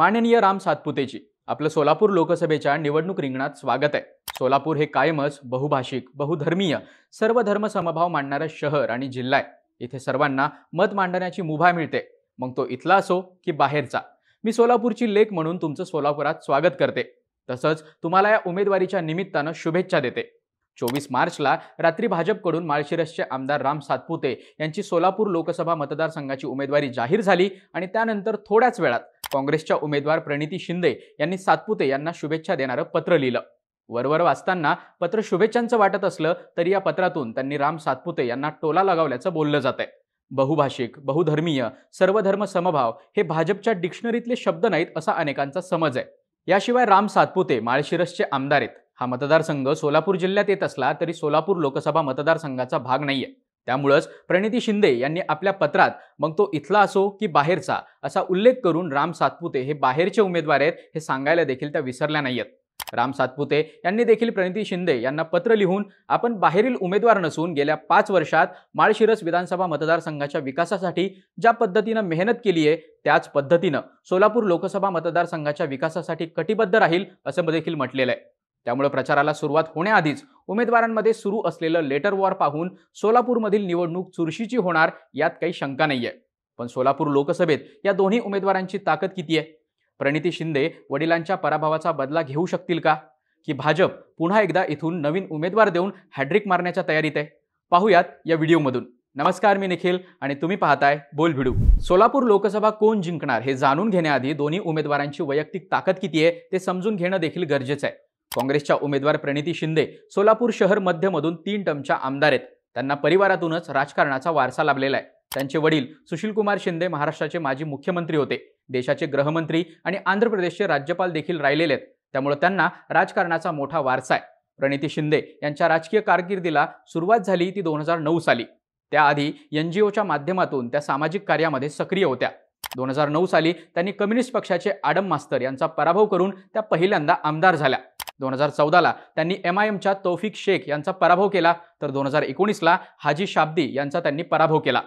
माननीय राम सातपुतेची आपलं सोलापूर लोकसभेच्या निवडणूक रिंगणात स्वागत आहे सोलापूर हे कायमच बहुभाषिक बहुधर्मीय सर्व धर्म समभाव मांडणारं शहर आणि जिल्हा आहे इथे सर्वांना मत मांडण्याची मुभा मिळते मग तो इथला असो की बाहेरचा मी सोलापूरची लेख म्हणून तुमचं सोलापुरात स्वागत करते तसंच तुम्हाला या उमेदवारीच्या निमित्तानं शुभेच्छा देते चोवीस मार्चला रात्री भाजपकडून माळशिरसचे आमदार राम सातपुते यांची सोलापूर लोकसभा मतदारसंघाची उमेदवारी जाहीर झाली आणि त्यानंतर थोड्याच वेळात काँग्रेसच्या उमेदवार प्रणिती शिंदे यांनी सातपुते यांना शुभेच्छा देणारं पत्र लिहिलं वरवर वाचताना पत्र शुभेच्छांचं वाटत असलं तरी या पत्रातून त्यांनी राम सातपुते यांना टोला लगावल्याचं बोललं जात आहे बहुभाषिक बहुधर्मीय सर्वधर्म समभाव हे भाजपच्या डिक्शनरीतले शब्द नाहीत असा अनेकांचा समज आहे याशिवाय राम सातपुते माळशिरसचे आमदार आहेत हा मतदारसंघ सोलापूर जिल्ह्यात येत असला तरी सोलापूर लोकसभा मतदारसंघाचा भाग नाहीये त्यामुळंच प्रणिती शिंदे यांनी आपल्या पत्रात मग तो इथला असो की बाहेरचा असा उल्लेख करून राम सातपुते हे बाहेरचे उमेदवार आहेत हे सांगायला देखील त्या विसरल्या नाहीयेत राम सातपुते यांनी देखील प्रणिती शिंदे यांना पत्र लिहून आपण बाहेरील उमेदवार नसून गेल्या पाच वर्षात माळशिरस विधानसभा मतदारसंघाच्या विकासासाठी ज्या पद्धतीनं मेहनत केली आहे त्याच पद्धतीनं सोलापूर लोकसभा मतदारसंघाच्या विकासासाठी कटिबद्ध राहील असं देखील म्हटलेलं आहे त्यामुळे प्रचाराला सुरुवात होण्याआधीच उमेदवारांमध्ये सुरू असलेलं लेटर वॉर पाहून सोलापूरमधील निवडणूक चुरशीची होणार यात काही शंका नाही आहे पण सोलापूर लोकसभेत या दोन्ही उमेदवारांची ताकद किती आहे प्रणिती शिंदे वडिलांच्या पराभवाचा बदला घेऊ शकतील का की भाजप पुन्हा एकदा इथून नवीन उमेदवार देऊन हॅड्रिक मारण्याच्या तयारीत आहे पाहूयात या व्हिडिओमधून नमस्कार मी निखिल आणि तुम्ही पाहताय बोल भिडू सोलापूर लोकसभा कोण जिंकणार हे जाणून घेण्याआधी दोन्ही उमेदवारांची वैयक्तिक ताकद किती आहे ते समजून घेणं देखील गरजेचं आहे काँग्रेसच्या उमेदवार प्रणिती शिंदे सोलापूर शहर मध्यमधून तीन टमच्या आमदार आहेत त्यांना परिवारातूनच राजकारणाचा वारसा लाभलेला आहे त्यांचे वडील सुशीलकुमार शिंदे महाराष्ट्राचे माजी मुख्यमंत्री होते देशाचे गृहमंत्री आणि आंध्र प्रदेशचे राज्यपाल देखील राहिलेले आहेत त्यामुळे त्यांना राजकारणाचा मोठा वारसा आहे प्रणिती शिंदे यांच्या राजकीय कारकिर्दीला सुरुवात झाली ती दोन हजार नऊ साली त्याआधी एन जी ओच्या माध्यमातून त्या सामाजिक कार्यामध्ये सक्रिय होत्या दोन हजार नऊ साली त्यांनी कम्युनिस्ट पक्षाचे आडम मास्तर यांचा पराभव करून त्या पहिल्यांदा आमदार झाल्या दोन हजार चौदाला त्यांनी एम आय एमच्या तौफिक शेख यांचा पराभव केला तर दोन हजार एकोणीसला हाजी शाब्दी यांचा त्यांनी पराभव केला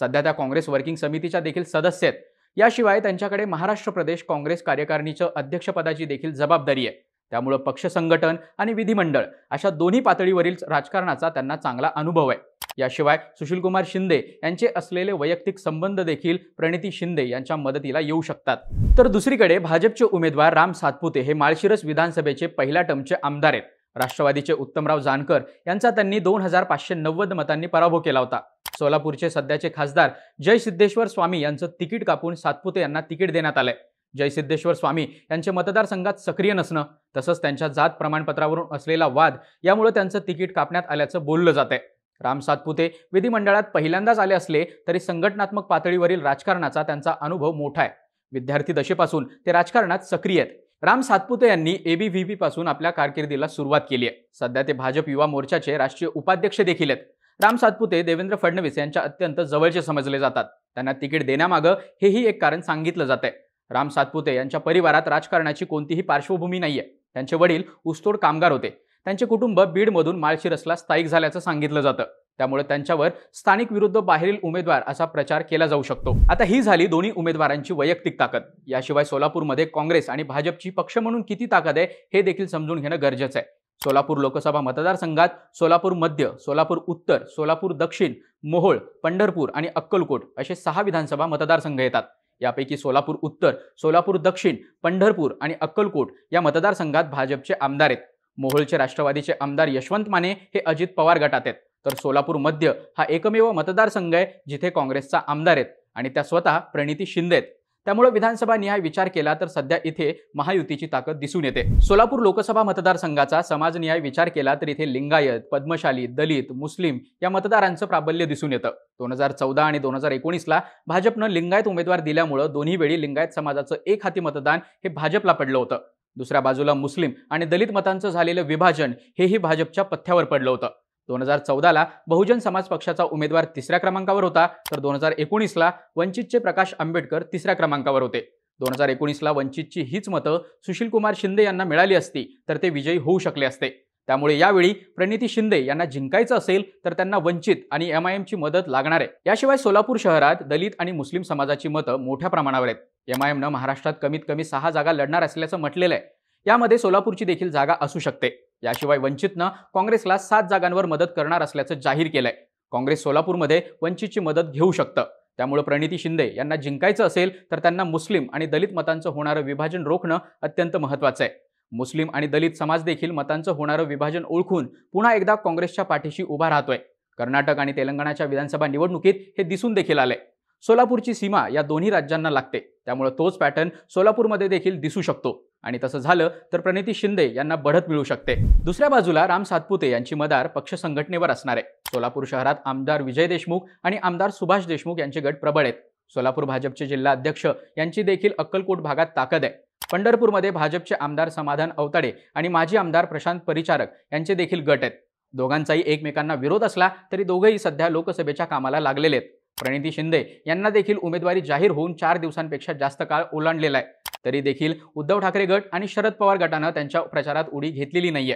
सध्या त्या काँग्रेस वर्किंग समितीच्या देखील सदस्य आहेत याशिवाय त्यांच्याकडे महाराष्ट्र प्रदेश काँग्रेस कार्यकारिणीच्या अध्यक्षपदाची देखील जबाबदारी आहे त्यामुळं पक्ष संघटन आणि विधिमंडळ अशा दोन्ही पातळीवरील राजकारणाचा त्यांना चांगला अनुभव आहे याशिवाय सुशीलकुमार शिंदे यांचे असलेले वैयक्तिक संबंध देखील प्रणिती शिंदे यांच्या मदतीला येऊ शकतात तर दुसरीकडे भाजपचे उमेदवार राम सातपुते हे माळशिरस विधानसभेचे पहिल्या टर्मचे आमदार आहेत राष्ट्रवादीचे उत्तमराव जानकर यांचा त्यांनी दोन हजार पाचशे नव्वद मतांनी पराभव केला होता सोलापूरचे सध्याचे खासदार जयसिद्धेश्वर स्वामी यांचं तिकीट कापून सातपुते यांना तिकीट देण्यात आलंय जयसिद्धेश्वर स्वामी यांचे मतदारसंघात सक्रिय नसणं तसंच त्यांच्या जात प्रमाणपत्रावरून असलेला वाद यामुळे त्यांचं तिकीट कापण्यात आल्याचं बोललं जात आहे राम सातपुते विधिमंडळात पहिल्यांदाच आले असले तरी संघटनात्मक पातळीवरील राजकारणाचा त्यांचा अनुभव मोठा आहे विद्यार्थी दशेपासून ते राजकारणात सक्रिय आहेत राम सातपुते यांनी एबीव्हीपी पासून आपल्या कारकिर्दीला सुरुवात केली आहे सध्या ते भाजप युवा मोर्चाचे राष्ट्रीय उपाध्यक्ष देखील आहेत राम सातपुते देवेंद्र फडणवीस यांच्या अत्यंत जवळचे समजले जातात त्यांना तिकीट देण्यामागं हेही एक कारण सांगितलं आहे राम सातपुते यांच्या परिवारात राजकारणाची कोणतीही पार्श्वभूमी नाहीये त्यांचे वडील ऊसतोड कामगार होते त्यांचे कुटुंब बीडमधून माळशिरसला स्थायिक झाल्याचं सांगितलं जातं त्यामुळे त्यांच्यावर स्थानिक विरुद्ध बाहेरील उमेदवार असा प्रचार केला जाऊ शकतो आता ही झाली दोन्ही उमेदवारांची वैयक्तिक ताकद याशिवाय सोलापूरमध्ये काँग्रेस आणि भाजपची पक्ष म्हणून किती ताकद आहे हे देखील समजून घेणं गरजेचं आहे सोलापूर लोकसभा मतदारसंघात सोलापूर मध्य सोलापूर उत्तर सोलापूर दक्षिण मोहोळ पंढरपूर आणि अक्कलकोट असे सहा विधानसभा मतदारसंघ येतात यापैकी सोलापूर उत्तर सोलापूर दक्षिण पंढरपूर आणि अक्कलकोट या मतदारसंघात भाजपचे आमदार आहेत मोहोळचे राष्ट्रवादीचे आमदार यशवंत माने हे अजित पवार गटात आहेत तर सोलापूर मध्य हा एकमेव मतदारसंघ आहे जिथे काँग्रेसचा आमदार आहेत आणि त्या स्वतः प्रणिती शिंदे आहेत त्यामुळे विधानसभा निहाय विचार केला तर सध्या इथे महायुतीची ताकद दिसून येते सोलापूर लोकसभा मतदारसंघाचा समाजनिहाय विचार केला तर इथे लिंगायत पद्मशाली दलित मुस्लिम या मतदारांचं प्राबल्य दिसून येतं दोन हजार चौदा आणि दोन हजार एकोणीसला भाजपनं लिंगायत उमेदवार दिल्यामुळं दोन्ही वेळी लिंगायत समाजाचं एक हाती मतदान हे भाजपला पडलं होतं दुसऱ्या बाजूला मुस्लिम आणि दलित मतांचं झालेलं विभाजन हेही भाजपच्या पथ्यावर पडलं होतं दोन हजार चौदाला बहुजन समाज पक्षाचा उमेदवार तिसऱ्या क्रमांकावर होता तर दोन हजार एकोणीसला वंचितचे प्रकाश आंबेडकर तिसऱ्या क्रमांकावर होते दोन हजार एकोणीसला वंचितची हीच मतं सुशीलकुमार शिंदे यांना मिळाली असती तर ते विजयी होऊ शकले असते त्यामुळे यावेळी प्रणिती शिंदे यांना जिंकायचं असेल तर त्यांना वंचित आणि एम आय एमची मदत लागणार आहे याशिवाय सोलापूर शहरात दलित आणि मुस्लिम समाजाची मतं मोठ्या प्रमाणावर आहेत एम आय एमनं महाराष्ट्रात कमीत कमी सहा जागा लढणार असल्याचं म्हटलेलं आहे यामध्ये सोलापूरची देखील जागा असू शकते याशिवाय वंचितनं काँग्रेसला सात जागांवर मदत करणार असल्याचं जाहीर केलंय काँग्रेस सोलापूरमध्ये वंचितची मदत घेऊ शकतं त्यामुळे प्रणिती शिंदे यांना जिंकायचं असेल तर त्यांना मुस्लिम आणि दलित मतांचं होणारं विभाजन रोखणं अत्यंत महत्त्वाचं आहे मुस्लिम आणि दलित समाज देखील मतांचं होणारं विभाजन ओळखून पुन्हा एकदा काँग्रेसच्या पाठीशी उभा राहतोय कर्नाटक आणि तेलंगणाच्या विधानसभा निवडणुकीत हे दिसून देखील आले सोलापूरची सीमा या दोन्ही राज्यांना लागते त्यामुळे तोच पॅटर्न सोलापूरमध्ये देखील दिसू शकतो आणि तसं झालं तर प्रणिती शिंदे यांना बढत मिळू शकते दुसऱ्या बाजूला राम सातपुते यांची मदार पक्ष संघटनेवर असणार आहे सोलापूर शहरात आमदार विजय देशमुख आणि आमदार सुभाष देशमुख यांचे गट प्रबळ आहेत सोलापूर भाजपचे जिल्हा अध्यक्ष यांची देखील अक्कलकोट भागात ताकद आहे पंढरपूरमध्ये भाजपचे आमदार समाधान अवताडे आणि माजी आमदार प्रशांत परिचारक यांचे देखील गट आहेत दोघांचाही एकमेकांना विरोध असला तरी दोघंही सध्या लोकसभेच्या कामाला लागलेले आहेत प्रणिती शिंदे यांना देखील उमेदवारी जाहीर होऊन चार दिवसांपेक्षा जास्त काळ ओलांडलेला आहे तरी देखील उद्धव ठाकरे गट आणि शरद पवार गटानं त्यांच्या प्रचारात उडी घेतलेली नाहीये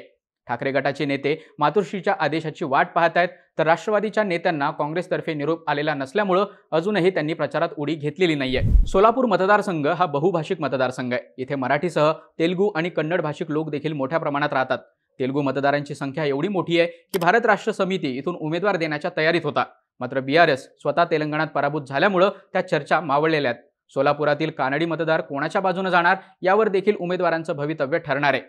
ठाकरे गटाचे नेते मातुश्रीच्या आदेशाची वाट पाहत आहेत तर राष्ट्रवादीच्या नेत्यांना काँग्रेसतर्फे निरोप आलेला नसल्यामुळं अजूनही त्यांनी प्रचारात उडी घेतलेली नाहीये सोलापूर मतदारसंघ हा बहुभाषिक मतदारसंघ आहे इथे मराठीसह तेलुगू आणि कन्नड भाषिक लोक देखील मोठ्या प्रमाणात राहतात तेलुगू मतदारांची संख्या एवढी मोठी आहे की भारत राष्ट्र समिती इथून उमेदवार देण्याच्या तयारीत होता मात्र बी आर एस स्वतः तेलंगणात पराभूत झाल्यामुळं त्या चर्चा मावळलेल्या आहेत सोलापुरातील कानडी मतदार कोणाच्या बाजूने जाणार यावर देखील उमेदवारांचं भवितव्य ठरणार आहे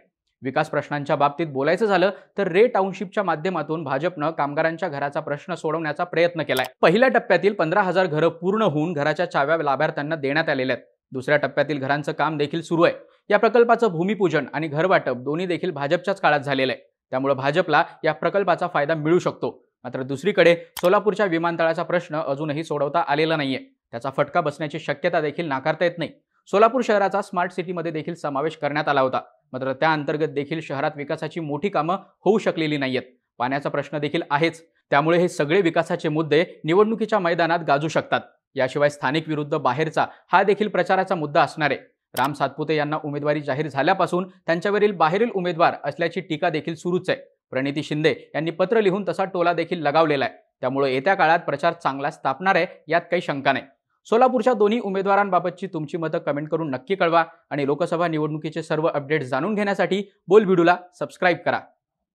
विकास प्रश्नांच्या बाबतीत बोलायचं झालं तर रे टाउनशिपच्या माध्यमातून भाजपनं कामगारांच्या घराचा प्रश्न सोडवण्याचा प्रयत्न केलाय पहिल्या टप्प्यातील पंधरा हजार घरं पूर्ण होऊन घराच्या चाव्या लाभार्थ्यांना देण्यात आलेल्या आहेत दुसऱ्या टप्प्यातील घरांचं काम देखील सुरू आहे या प्रकल्पाचं भूमिपूजन आणि घरवाटप दोन्ही देखील भाजपच्याच काळात झालेलं आहे त्यामुळे भाजपला या प्रकल्पाचा फायदा मिळू शकतो मात्र दुसरीकडे सोलापूरच्या विमानतळाचा प्रश्न अजूनही सोडवता आलेला नाहीये त्याचा फटका बसण्याची शक्यता देखील नाकारता येत नाही सोलापूर शहराचा स्मार्ट सिटीमध्ये देखील समावेश करण्यात आला होता मात्र त्या अंतर्गत देखील शहरात विकासाची मोठी कामं होऊ शकलेली नाहीयेत पाण्याचा प्रश्न देखील आहेच त्यामुळे हे सगळे विकासाचे मुद्दे निवडणुकीच्या मैदानात गाजू शकतात याशिवाय स्थानिक विरुद्ध बाहेरचा हा देखील प्रचाराचा मुद्दा असणार आहे राम सातपुते यांना उमेदवारी जाहीर झाल्यापासून त्यांच्यावरील बाहेरील उमेदवार असल्याची टीका देखील सुरूच आहे प्रणिती शिंदे यांनी पत्र लिहून तसा टोला देखील लगावलेला आहे त्यामुळे येत्या काळात प्रचार चांगला स्थापणार आहे यात काही शंका नाही सोलापूरच्या दोन्ही उमेदवारांबाबतची तुमची मतं कमेंट करून नक्की कळवा आणि लोकसभा निवडणुकीचे सर्व अपडेट्स जाणून घेण्यासाठी बोलबिडूला सबस्क्राईब करा